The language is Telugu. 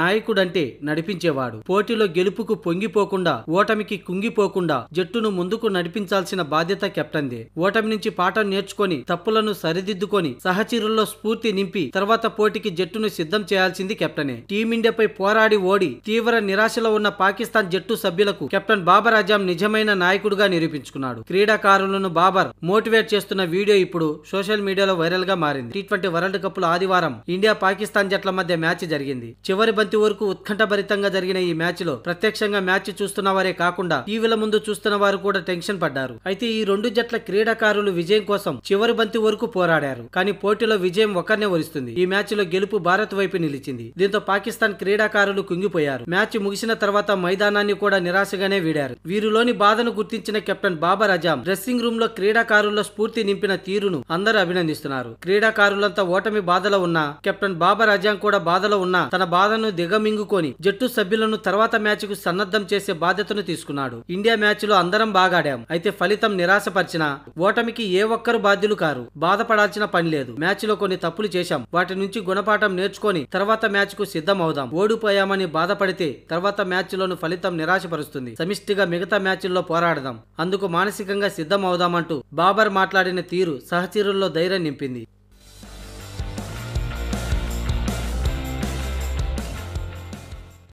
నాయకుడంటే నడిపించేవాడు పోటీలో గెలుపుకు పొంగిపోకుండా ఓటమికి కుంగిపోకుండా జట్టును ముందుకు నడిపించాల్సిన బాధ్యత కెప్టెన్దే ఓటమి నుంచి పాఠం నేర్చుకొని తప్పులను సరిదిద్దుకొని సహచరుల్లో స్ఫూర్తి నింపి తర్వాత పోటీకి జట్టును సిద్ధం చేయాల్సింది కెప్టెనే టీమిండియాపై పోరాడి ఓడి తీవ్ర నిరాశలో ఉన్న పాకిస్తాన్ జట్టు సభ్యులకు కెప్టెన్ బాబర్ అజాం నిజమైన నాయకుడుగా నిరూపించుకున్నాడు క్రీడాకారులను బాబర్ మోటివేట్ చేస్తున్న వీడియో ఇప్పుడు సోషల్ మీడియాలో వైరల్ గా మారింది టీ ట్వంటీ వరల్డ్ కప్ లో ఆదివారం ఇండియా పాకిస్తాన్ జట్ల మధ్య మ్యాచ్ జరిగింది చివరి బంతి వరకు ఉత్కంఠభరితంగా జరిగిన ఈ మ్యాచ్ లో ప్రత్యక్షంగా మ్యాచ్ చూస్తున్న వారే కాకుండా టీవీల ముందు చూస్తున్న వారు కూడా టెన్షన్ పడ్డారు అయితే ఈ రెండు జట్ల క్రీడాకారులు విజయం కోసం చివరి బంతి వరకు పోరాడారు కానీ పోటీలో విజయం ఒకరినే వరిస్తుంది ఈ మ్యాచ్ లో గెలుపు భారత్ వైపు నిలిచింది దీంతో పాకిస్తాన్ క్రీడాకారులు కుంగిపోయారు మ్యాచ్ ముగిసిన తర్వాత మైదానాన్ని కూడా నిరాశగానే వీడారు వీరిలోని బాధను గుర్తించిన captain Babar Azam dressing room లో క్రీడాకారుల్లో స్ఫూర్తి నింపిన తీరును అందరూ అభినందిస్తున్నారు క్రీడాకారులంతా ఓటమి బాధలో ఉన్న కెప్టెన్ బాబర్ అజాం కూడా బాధలో ఉన్న తన బాధను దిగమింగుకొని జట్టు సభ్యులను తర్వాత మ్యాచ్ కు సన్నద్ధం చేసే బాధ్యతను తీసుకున్నాడు ఇండియా మ్యాచ్ లో అందరం బాగాడాం అయితే ఫలితం నిరాశపరిచిన ఓటమికి ఏ ఒక్కరు బాధ్యులు కారు బాధపడాల్సిన పని లేదు మ్యాచ్ లో కొన్ని తప్పులు చేశాం వాటి నుంచి గుణపాఠం నేర్చుకొని తర్వాత మ్యాచ్ కు సిద్ధం అవుదాం ఓడిపోయామని బాధపడితే తర్వాత మ్యాచ్ లోను ఫలితం నిరాశపరుస్తుంది సమిష్టిగా మిగతా మ్యాచ్ల్లో పోరాడదాం అందుకు మానసికంగా సిద్ధం అవుదామంటూ బాబర్ మాట్లాడిన తీరు సహచరుల్లో ధైర్యం నింపింది